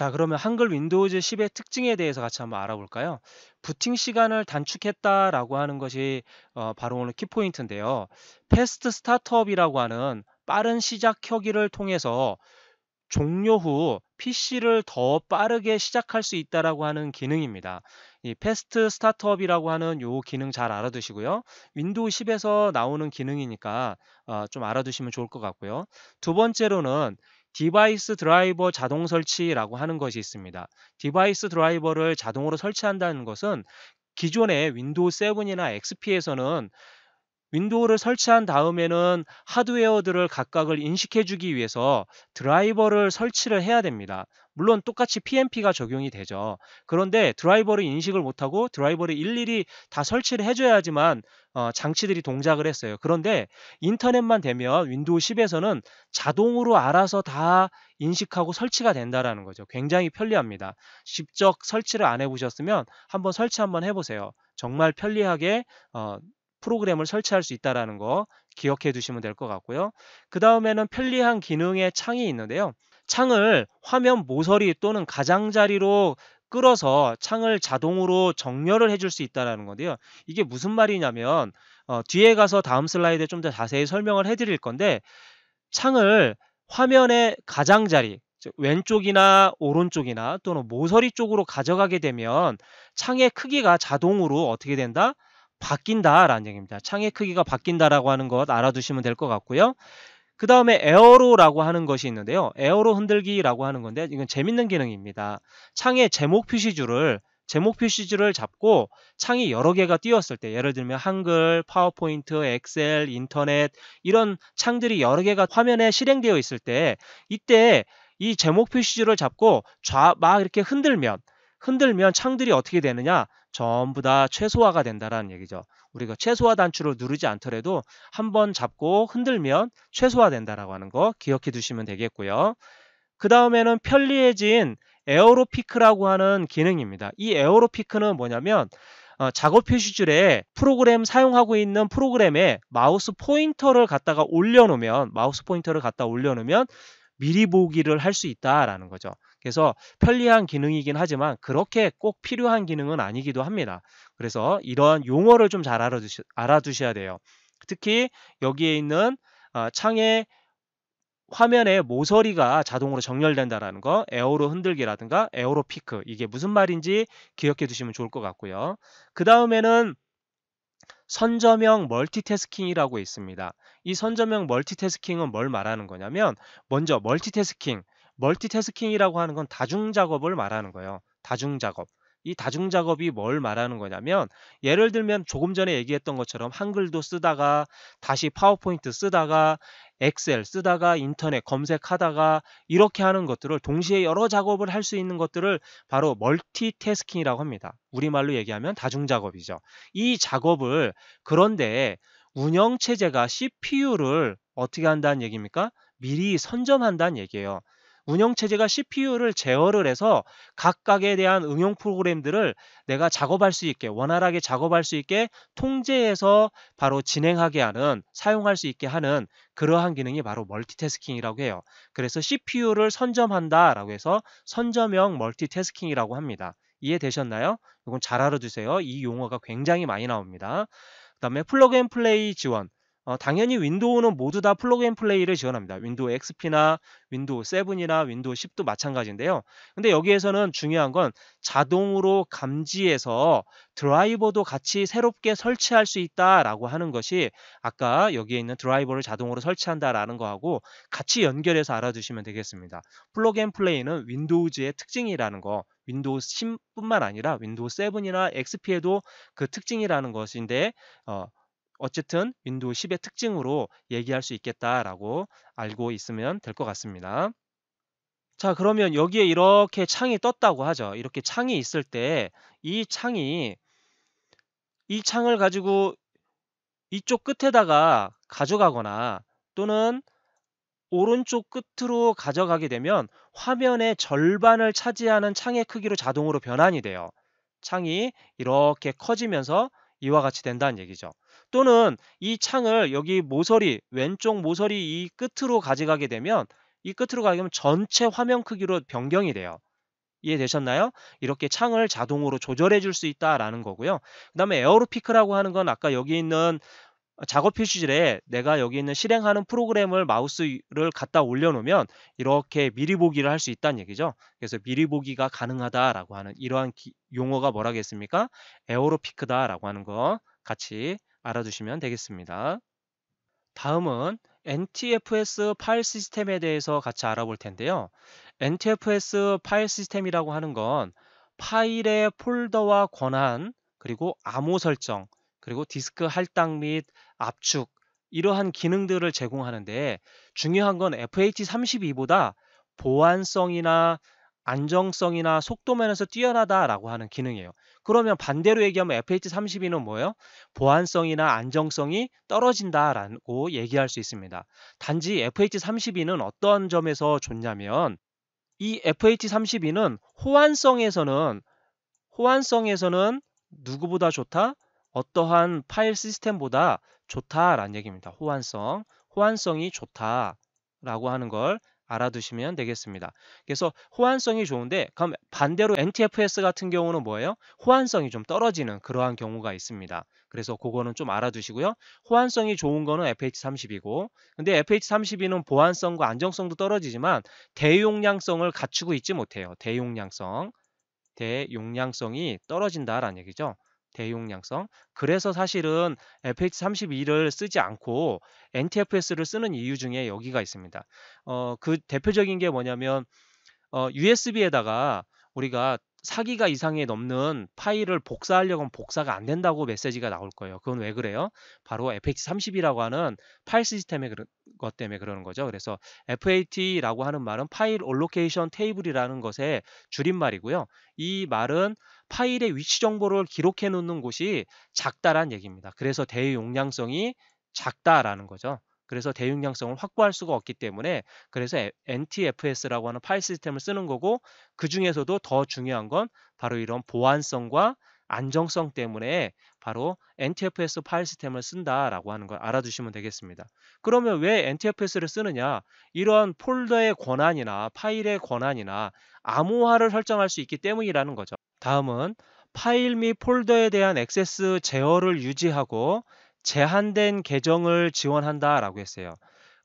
자, 그러면 한글 윈도우즈 10의 특징에 대해서 같이 한번 알아볼까요? 부팅 시간을 단축했다라고 하는 것이 어, 바로 오늘 키포인트인데요. 패스트 스타트업이라고 하는 빠른 시작 켜기를 통해서 종료 후 PC를 더 빠르게 시작할 수 있다라고 하는 기능입니다. 이 패스트 스타트업이라고 하는 요 기능 잘 알아두시고요. 윈도우 10에서 나오는 기능이니까 어, 좀 알아두시면 좋을 것 같고요. 두 번째로는 디바이스 드라이버 자동 설치라고 하는 것이 있습니다. 디바이스 드라이버를 자동으로 설치한다는 것은 기존의 윈도우 7이나 XP에서는 윈도우를 설치한 다음에는 하드웨어들을 각각을 인식해주기 위해서 드라이버를 설치를 해야 됩니다. 물론 똑같이 PMP가 적용이 되죠. 그런데 드라이버를 인식을 못하고 드라이버를 일일이 다 설치를 해줘야지만 어, 장치들이 동작을 했어요. 그런데 인터넷만 되면 윈도우 10에서는 자동으로 알아서 다 인식하고 설치가 된다라는 거죠. 굉장히 편리합니다. 직접 설치를 안 해보셨으면 한번 설치 한번 해보세요. 정말 편리하게 어, 프로그램을 설치할 수 있다라는 거 기억해 두시면 될 것 같고요. 그 다음에는 편리한 기능의 창이 있는데요. 창을 화면 모서리 또는 가장자리로 끌어서 창을 자동으로 정렬을 해줄 수 있다는 건데요. 이게 무슨 말이냐면 어, 뒤에 가서 다음 슬라이드에 좀 더 자세히 설명을 해드릴 건데 창을 화면의 가장자리 왼쪽이나 오른쪽이나 또는 모서리 쪽으로 가져가게 되면 창의 크기가 자동으로 어떻게 된다? 바뀐다라는 얘기입니다. 창의 크기가 바뀐다라고 하는 것 알아두시면 될 것 같고요. 그 다음에 에어로라고 하는 것이 있는데요. 에어로 흔들기라고 하는 건데 이건 재밌는 기능입니다. 창의 제목 표시줄을 제목 표시줄을 잡고 창이 여러 개가 띄었을 때 예를 들면 한글, 파워포인트, 엑셀, 인터넷 이런 창들이 여러 개가 화면에 실행되어 있을 때 이때 이 제목 표시줄을 잡고 좌 막 이렇게 흔들면 흔들면 창들이 어떻게 되느냐 전부 다 최소화가 된다라는 얘기죠. 우리가 최소화 단추를 누르지 않더라도 한번 잡고 흔들면 최소화된다라고 하는 거 기억해 두시면 되겠고요. 그 다음에는 편리해진 에어로피크라고 하는 기능입니다. 이 에어로피크는 뭐냐면 어, 작업 표시줄에 프로그램 사용하고 있는 프로그램에 마우스 포인터를 갖다가 올려놓으면 마우스 포인터를 갖다 올려놓으면 미리 보기를 할 수 있다라는 거죠. 그래서 편리한 기능이긴 하지만 그렇게 꼭 필요한 기능은 아니기도 합니다. 그래서 이러한 용어를 좀 잘 알아두시, 알아두셔야 돼요. 특히 여기에 있는 어, 창에 화면에 모서리가 자동으로 정렬된다라는 거, 에어로 흔들기라든가 에어로 피크 이게 무슨 말인지 기억해 두시면 좋을 것 같고요. 그 다음에는 선점형 멀티태스킹이라고 있습니다. 이 선점형 멀티태스킹은 뭘 말하는 거냐면 먼저 멀티태스킹 멀티태스킹이라고 하는 건 다중 작업을 말하는 거예요. 다중 작업. 이 다중 작업이 뭘 말하는 거냐면 예를 들면 조금 전에 얘기했던 것처럼 한글도 쓰다가 다시 파워포인트 쓰다가 엑셀 쓰다가 인터넷 검색하다가 이렇게 하는 것들을 동시에 여러 작업을 할 수 있는 것들을 바로 멀티태스킹이라고 합니다. 우리말로 얘기하면 다중 작업이죠. 이 작업을 그런데 운영체제가 CPU를 어떻게 한다는 얘기입니까? 미리 선점한다는 얘기예요. 운영체제가 CPU를 제어를 해서 각각에 대한 응용 프로그램들을 내가 작업할 수 있게 원활하게 작업할 수 있게 통제해서 바로 진행하게 하는 사용할 수 있게 하는 그러한 기능이 바로 멀티태스킹이라고 해요. 그래서 CPU를 선점한다 라고 해서 선점형 멀티태스킹이라고 합니다. 이해되셨나요? 이건 잘 알아두세요. 이 용어가 굉장히 많이 나옵니다. 그 다음에 플러그앤플레이 지원 어, 당연히 윈도우는 모두 다 플러그 앤 플레이를 지원합니다. 윈도우 XP나 윈도우 7이나 윈도우 10도 마찬가지인데요. 근데 여기에서는 중요한 건 자동으로 감지해서 드라이버도 같이 새롭게 설치할 수 있다라고 하는 것이 아까 여기에 있는 드라이버를 자동으로 설치한다라는 거하고 같이 연결해서 알아두시면 되겠습니다. 플러그 앤 플레이는 윈도우즈의 특징이라는 거 윈도우 10뿐만 아니라 윈도우 7이나 XP에도 그 특징이라는 것인데 어, 어쨌든 윈도우 10의 특징으로 얘기할 수 있겠다라고 알고 있으면 될 것 같습니다. 자 그러면 여기에 이렇게 창이 떴다고 하죠. 이렇게 창이 있을 때 이 창이 이 창을 가지고 이쪽 끝에다가 가져가거나 또는 오른쪽 끝으로 가져가게 되면 화면의 절반을 차지하는 창의 크기로 자동으로 변환이 돼요. 창이 이렇게 커지면서 이와 같이 된다는 얘기죠. 또는 이 창을 여기 모서리 왼쪽 모서리 이 끝으로 가져가게 되면 이 끝으로 가게 되면 전체 화면 크기로 변경이 돼요. 이해되셨나요? 이렇게 창을 자동으로 조절해 줄 수 있다라는 거고요. 그 다음에 에어로피크라고 하는 건 아까 여기 있는 작업 표시질에 내가 여기 있는 실행하는 프로그램을 마우스를 갖다 올려놓으면 이렇게 미리 보기를 할 수 있다는 얘기죠. 그래서 미리 보기가 가능하다라고 하는 이러한 기, 용어가 뭐라겠습니까? 에어로피크다라고 하는 거 같이 알아두시면 되겠습니다. 다음은 NTFS 파일 시스템에 대해서 같이 알아볼 텐데요. NTFS 파일 시스템이라고 하는 건 파일의 폴더와 권한, 그리고 암호 설정, 그리고 디스크 할당 및 압축, 이러한 기능들을 제공하는데 중요한 건 FAT32보다 보안성이나 안정성이나 속도 면에서 뛰어나다라고 하는 기능이에요. 그러면 반대로 얘기하면 FH32는 뭐예요? 보안성이나 안정성이 떨어진다라고 얘기할 수 있습니다. 단지 FH32는 어떤 점에서 좋냐면 이 FH32는 호환성에서는 호환성에서는 누구보다 좋다? 어떠한 파일 시스템보다 좋다라는 얘기입니다. 호환성, 호환성이 좋다라고 하는 걸 알아두시면 되겠습니다. 그래서 호환성이 좋은데 그럼 반대로 NTFS 같은 경우는 뭐예요? 호환성이 좀 떨어지는 그러한 경우가 있습니다. 그래서 그거는 좀 알아두시고요. 호환성이 좋은 거는 FH30이고 근데 FH32는 보안성과 안정성도 떨어지지만 대용량성을 갖추고 있지 못해요. 대용량성. 대용량성이 떨어진다라는 얘기죠. 대용량성. 그래서 사실은 FH32를 쓰지 않고 NTFS를 쓰는 이유 중에 여기가 있습니다. 어, 그 대표적인 게 뭐냐면 어, USB에다가 우리가 4기가 이상이 넘는 파일을 복사하려고 하면 복사가 안 된다고 메시지가 나올 거예요. 그건 왜 그래요? 바로 FH30이라고 하는 파일 시스템의 것 때문에 그러는 거죠. 그래서 FAT라고 하는 말은 파일 올로케이션 테이블이라는 것의 줄임말이고요. 이 말은 파일의 위치 정보를 기록해 놓는 곳이 작다란 얘기입니다. 그래서 대용량성이 작다라는 거죠. 그래서 대용량성을 확보할 수가 없기 때문에 그래서 NTFS라고 하는 파일 시스템을 쓰는 거고 그 중에서도 더 중요한 건 바로 이런 보안성과 안정성 때문에 바로 NTFS 파일 시스템을 쓴다라고 하는 걸 알아두시면 되겠습니다. 그러면 왜 NTFS를 쓰느냐? 이런 폴더의 권한이나 파일의 권한이나 암호화를 설정할 수 있기 때문이라는 거죠. 다음은 파일 및 폴더에 대한 액세스 제어를 유지하고 제한된 계정을 지원한다 라고 했어요.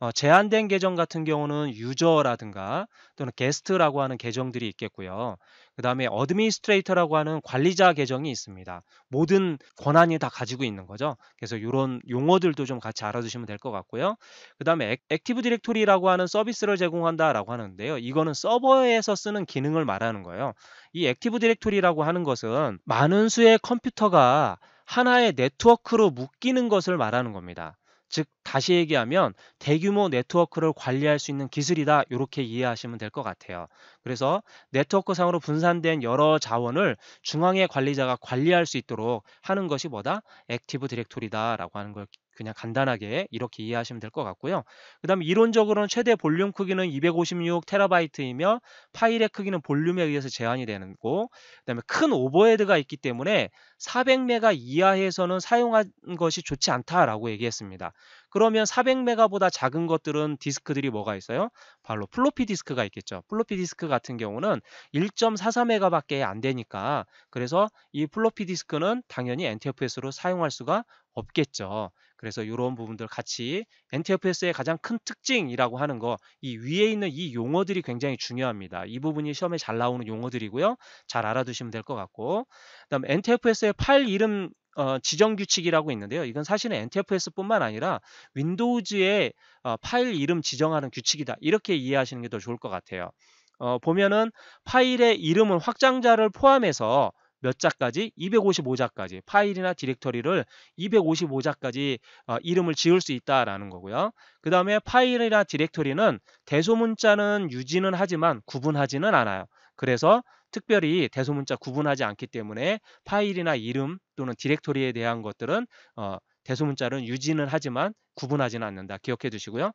어, 제한된 계정 같은 경우는 유저라든가 또는 게스트라고 하는 계정들이 있겠고요. 그 다음에 어드미니스트레이터라고 하는 관리자 계정이 있습니다. 모든 권한이 다 가지고 있는 거죠. 그래서 이런 용어들도 좀 같이 알아두시면 될 것 같고요. 그 다음에 액티브 디렉토리라고 하는 서비스를 제공한다라고 하는데요. 이거는 서버에서 쓰는 기능을 말하는 거예요. 이 액티브 디렉토리라고 하는 것은 많은 수의 컴퓨터가 하나의 네트워크로 묶이는 것을 말하는 겁니다. 즉 다시 얘기하면 대규모 네트워크를 관리할 수 있는 기술이다 이렇게 이해하시면 될 것 같아요. 그래서 네트워크상으로 분산된 여러 자원을 중앙의 관리자가 관리할 수 있도록 하는 것이 뭐다? 액티브 디렉토리다라고 하는 걸 그냥 간단하게 이렇게 이해하시면 될 것 같고요. 그 다음에 이론적으로는 최대 볼륨 크기는 256 t b 이며 파일의 크기는 볼륨에 의해서 제한이 되는 고, 그 다음에 큰 오버헤드가 있기 때문에 400메가 이하에서는 사용한 것이 좋지 않다라고 얘기했습니다. 그러면 400메가보다 작은 것들은 디스크들이 뭐가 있어요? 바로 플로피 디스크가 있겠죠. 플로피 디스크 같은 경우는 1.44메가밖에 안 되니까 그래서 이 플로피 디스크는 당연히 NTFS로 사용할 수가 없겠죠. 그래서 이런 부분들 같이 NTFS의 가장 큰 특징이라고 하는 거 이 위에 있는 이 용어들이 굉장히 중요합니다. 이 부분이 시험에 잘 나오는 용어들이고요. 잘 알아두시면 될 것 같고 그다음 NTFS의 파일 이름 어, 지정 규칙이라고 있는데요. 이건 사실은 NTFS뿐만 아니라 윈도우즈의 어, 파일 이름 지정하는 규칙이다. 이렇게 이해하시는 게 더 좋을 것 같아요. 어, 보면은 파일의 이름은 확장자를 포함해서 몇 자까지? 255자까지 파일이나 디렉터리를 255자까지 어, 이름을 지을 수 있다라는 거고요. 그 다음에 파일이나 디렉터리는 대소문자는 유지는 하지만 구분하지는 않아요. 그래서 특별히 대소문자 구분하지 않기 때문에 파일이나 이름 또는 디렉토리에 대한 것들은 어, 대소문자는 유지는 하지만 구분하지는 않는다. 기억해 두시고요.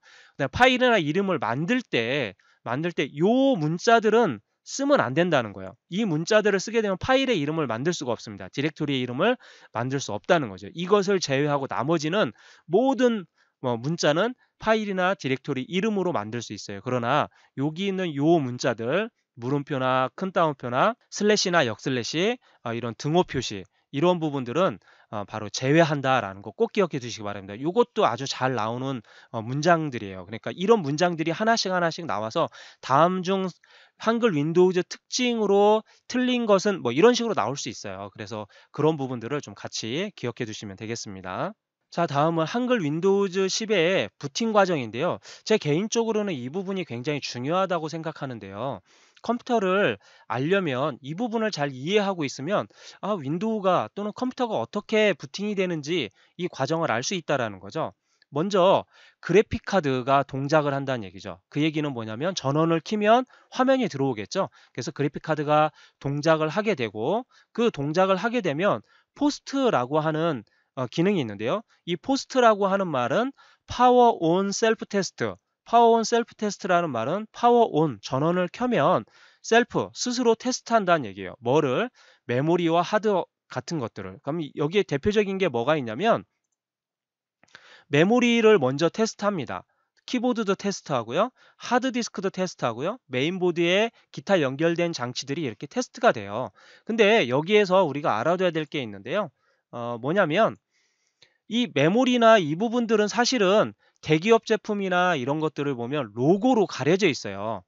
파일이나 이름을 만들 때 만들 때 요 문자들은 쓰면 안 된다는 거예요. 이 문자들을 쓰게 되면 파일의 이름을 만들 수가 없습니다. 디렉토리의 이름을 만들 수 없다는 거죠. 이것을 제외하고 나머지는 모든 뭐 문자는 파일이나 디렉토리 이름으로 만들 수 있어요. 그러나 여기 있는 요 문자들 물음표나 큰 따옴표나 슬래시나 역슬래시 아, 이런 등호 표시 이런 부분들은 어, 바로 제외한다라는 거 꼭 기억해 두시기 바랍니다. 이것도 아주 잘 나오는 어, 문장들이에요. 그러니까 이런 문장들이 하나씩 하나씩 나와서 다음 중 한글 윈도우즈 특징으로 틀린 것은 뭐 이런 식으로 나올 수 있어요. 그래서 그런 부분들을 좀 같이 기억해 두시면 되겠습니다. 자 다음은 한글 윈도우즈 10의 부팅 과정인데요. 제 개인적으로는 이 부분이 굉장히 중요하다고 생각하는데요. 컴퓨터를 알려면 이 부분을 잘 이해하고 있으면 아 윈도우가 또는 컴퓨터가 어떻게 부팅이 되는지 이 과정을 알 수 있다라는 거죠. 먼저 그래픽 카드가 동작을 한다는 얘기죠. 그 얘기는 뭐냐면 전원을 키면 화면이 들어오겠죠. 그래서 그래픽 카드가 동작을 하게 되고 그 동작을 하게 되면 포스트라고 하는 어, 기능이 있는데요. 이 포스트라고 하는 말은 파워 온 셀프 테스트 파워 온 셀프 테스트라는 말은 파워 온 전원을 켜면 셀프 스스로 테스트한다는 얘기예요. 뭐를 메모리와 하드 같은 것들을. 그럼 여기에 대표적인 게 뭐가 있냐면 메모리를 먼저 테스트합니다. 키보드도 테스트하고요. 하드디스크도 테스트하고요. 메인보드에 기타 연결된 장치들이 이렇게 테스트가 돼요. 근데 여기에서 우리가 알아둬야 될 게 있는데요. 어, 뭐냐면 이 메모리나 이 부분들은 사실은 대기업 제품이나 이런 것들을 보면 로고로 가려져 있어요.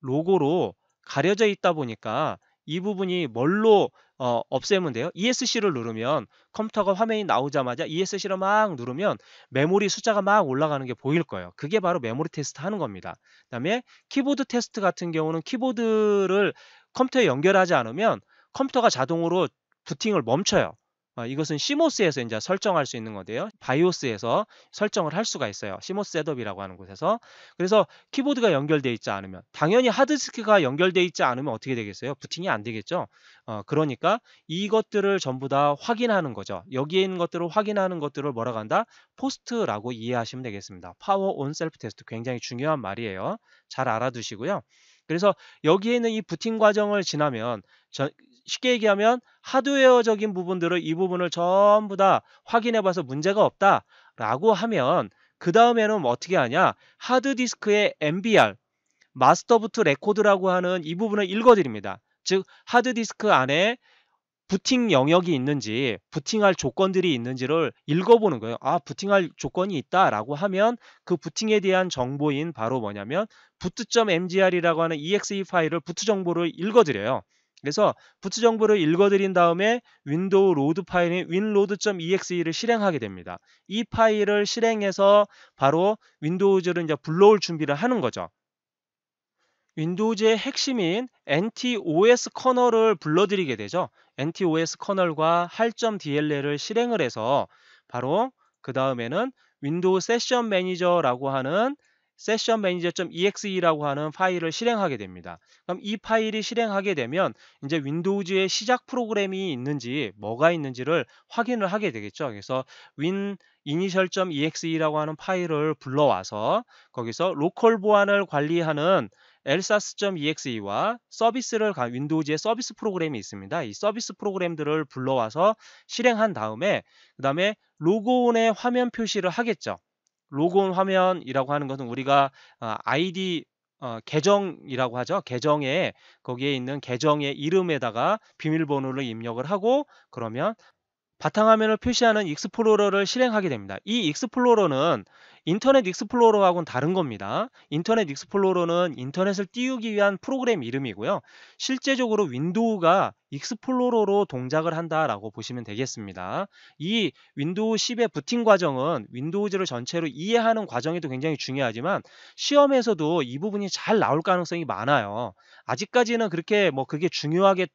로고로 가려져 있다 보니까 이 부분이 뭘로 어, 없애면 돼요? ESC를 누르면 컴퓨터가 화면이 나오자마자 ESC를 막 누르면 메모리 숫자가 막 올라가는 게 보일 거예요. 그게 바로 메모리 테스트 하는 겁니다. 그 다음에 키보드 테스트 같은 경우는 키보드를 컴퓨터에 연결하지 않으면 컴퓨터가 자동으로 부팅을 멈춰요. 어, 이것은 시모스에서 이제 설정할 수 있는 건데요. 바이오스에서 설정을 할 수가 있어요. 시모스 셋업이라고 하는 곳에서. 그래서 키보드가 연결돼 있지 않으면 당연히 하드디스크가 연결돼 있지 않으면 어떻게 되겠어요? 부팅이 안 되겠죠. 어, 그러니까 이것들을 전부 다 확인하는 거죠. 여기에 있는 것들을 확인하는 것들을 뭐라고 한다? 포스트라고 이해하시면 되겠습니다. 파워 온 셀프 테스트 굉장히 중요한 말이에요. 잘 알아두시고요. 그래서 여기에 있는 이 부팅 과정을 지나면 저, 쉽게 얘기하면 하드웨어적인 부분들을 이 부분을 전부 다 확인해봐서 문제가 없다라고 하면 그 다음에는 뭐 어떻게 하냐 하드디스크의 MBR 마스터부트 레코드라고 하는 이 부분을 읽어드립니다. 즉 하드디스크 안에 부팅 영역이 있는지 부팅할 조건들이 있는지를 읽어보는 거예요. 아 부팅할 조건이 있다라고 하면 그 부팅에 대한 정보인 바로 뭐냐면 부트.mgr이라고 하는 exe 파일을 부트 정보를 읽어드려요. 그래서 부츠 정보를 읽어드린 다음에 윈도우 로드 파일인 winload.exe를 실행하게 됩니다. 이 파일을 실행해서 바로 윈도우즈를 이제 불러올 준비를 하는 거죠. 윈도우즈의 핵심인 NTOS 커널을 불러드리게 되죠. NTOS 커널과 할.dll을 실행을 해서 바로 그 다음에는 윈도우 세션 매니저라고 하는 sessionmanager.exe라고 하는 파일을 실행하게 됩니다. 그럼 이 파일이 실행하게 되면 이제 윈도우즈의 시작 프로그램이 있는지 뭐가 있는지를 확인을 하게 되겠죠. 그래서 win initial.exe라고 하는 파일을 불러와서 거기서 로컬 보안을 관리하는 elsas.exe와 서비스를 윈도우즈의 서비스 프로그램이 있습니다. 이 서비스 프로그램들을 불러와서 실행한 다음에 그 다음에 로그온의 화면 표시를 하겠죠. 로그온 화면이라고 하는 것은 우리가 어, 아이디 어, 계정이라고 하죠. 계정에 거기에 있는 계정의 이름에다가 비밀번호를 입력을 하고 그러면 바탕화면을 표시하는 익스플로러를 실행하게 됩니다. 이 익스플로러는 인터넷 익스플로러하고는 다른 겁니다. 인터넷 익스플로러는 인터넷을 띄우기 위한 프로그램 이름이고요. 실제적으로 윈도우가 익스플로러로 동작을 한다라고 보시면 되겠습니다. 이 윈도우 10의 부팅 과정은 윈도우즈를 전체로 이해하는 과정에도 굉장히 중요하지만 시험에서도 이 부분이 잘 나올 가능성이 많아요. 아직까지는 그렇게 뭐 그게 중요하게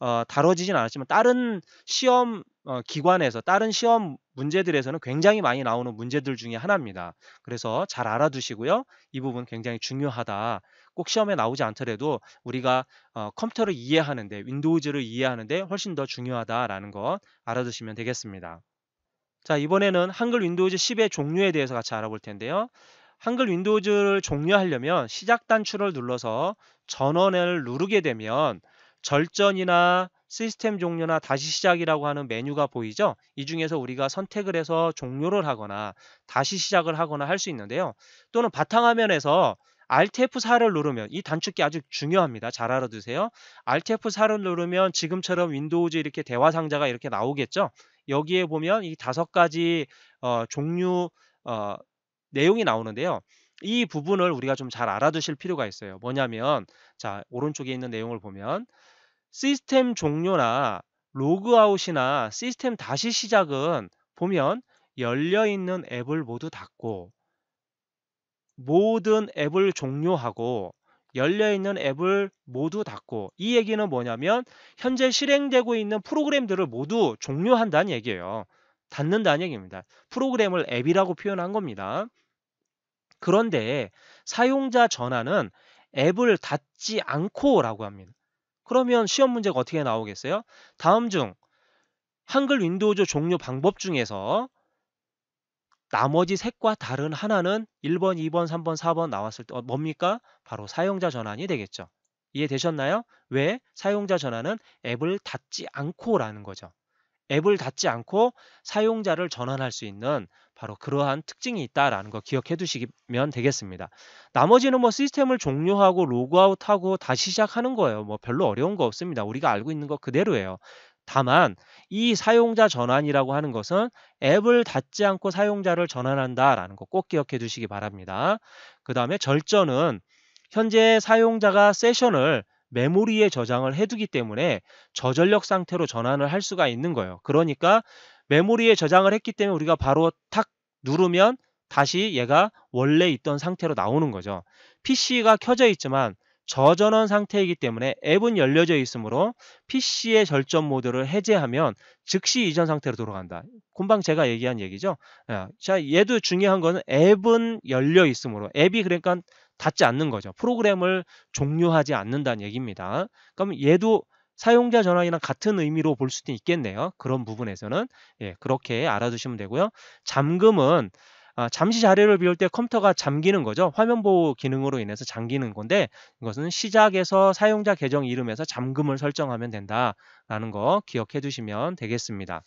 어, 다뤄지진 않았지만 다른 시험 어, 기관에서 다른 시험 문제들에서는 굉장히 많이 나오는 문제들 중에 하나입니다. 그래서 잘 알아두시고요. 이 부분 굉장히 중요하다. 꼭 시험에 나오지 않더라도 우리가 어, 컴퓨터를 이해하는데 윈도우즈를 이해하는데 훨씬 더 중요하다라는 것 알아두시면 되겠습니다. 자 이번에는 한글 윈도우즈 10의 종류에 대해서 같이 알아볼 텐데요. 한글 윈도우즈를 종료하려면 시작 단추를 눌러서 전원을 누르게 되면 절전이나 시스템 종료나 다시 시작이라고 하는 메뉴가 보이죠? 이 중에서 우리가 선택을 해서 종료를 하거나 다시 시작을 하거나 할 수 있는데요. 또는 바탕화면에서 Alt F4를 누르면 이 단축키 아주 중요합니다. 잘 알아두세요. Alt F4를 누르면 지금처럼 윈도우즈 이렇게 대화 상자가 이렇게 나오겠죠. 여기에 보면 이 다섯 가지 어, 종류 어, 내용이 나오는데요. 이 부분을 우리가 좀 잘 알아두실 필요가 있어요. 뭐냐면 자 오른쪽에 있는 내용을 보면 시스템 종료나 로그아웃이나 시스템 다시 시작은 보면 열려있는 앱을 모두 닫고 모든 앱을 종료하고 열려있는 앱을 모두 닫고 이 얘기는 뭐냐면 현재 실행되고 있는 프로그램들을 모두 종료한다는 얘기예요. 닫는다는 얘기입니다. 프로그램을 앱이라고 표현한 겁니다. 그런데 사용자 전환은 앱을 닫지 않고 라고 합니다. 그러면 시험 문제가 어떻게 나오겠어요? 다음 중 한글 윈도우즈 종료 방법 중에서 나머지 색과 다른 하나는 1번, 2번, 3번, 4번 나왔을 때 어, 뭡니까? 바로 사용자 전환이 되겠죠. 이해되셨나요? 왜? 사용자 전환은 앱을 닫지 않고라는 거죠. 앱을 닫지 않고 사용자를 전환할 수 있는 바로 그러한 특징이 있다라는 거 기억해 두시면 되겠습니다. 나머지는 뭐 시스템을 종료하고 로그아웃하고 다시 시작하는 거예요. 뭐 별로 어려운 거 없습니다. 우리가 알고 있는 거 그대로예요. 다만 이 사용자 전환이라고 하는 것은 앱을 닫지 않고 사용자를 전환한다라는 거 꼭 기억해 두시기 바랍니다. 그 다음에 절전은 현재 사용자가 세션을 메모리에 저장을 해두기 때문에 저전력 상태로 전환을 할 수가 있는 거예요. 그러니까 메모리에 저장을 했기 때문에 우리가 바로 탁 누르면 다시 얘가 원래 있던 상태로 나오는 거죠. PC가 켜져 있지만 저전원 상태이기 때문에 앱은 열려져 있으므로 PC의 절전 모드를 해제하면 즉시 이전 상태로 돌아간다. 금방 제가 얘기한 얘기죠. 예. 자, 얘도 중요한 거는 앱은 열려 있으므로 앱이 그러니까 닫지 않는 거죠. 프로그램을 종료하지 않는다는 얘기입니다. 그럼 얘도 사용자 전환이랑 같은 의미로 볼 수도 있겠네요. 그런 부분에서는 예, 그렇게 알아두시면 되고요. 잠금은 아, 잠시 자리를 비울 때 컴퓨터가 잠기는 거죠. 화면 보호 기능으로 인해서 잠기는 건데 이것은 시작에서 사용자 계정 이름에서 잠금을 설정하면 된다라는 거 기억해 두시면 되겠습니다.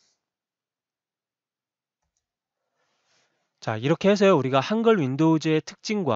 자 이렇게 해서 우리가 한글 윈도우즈의 특징과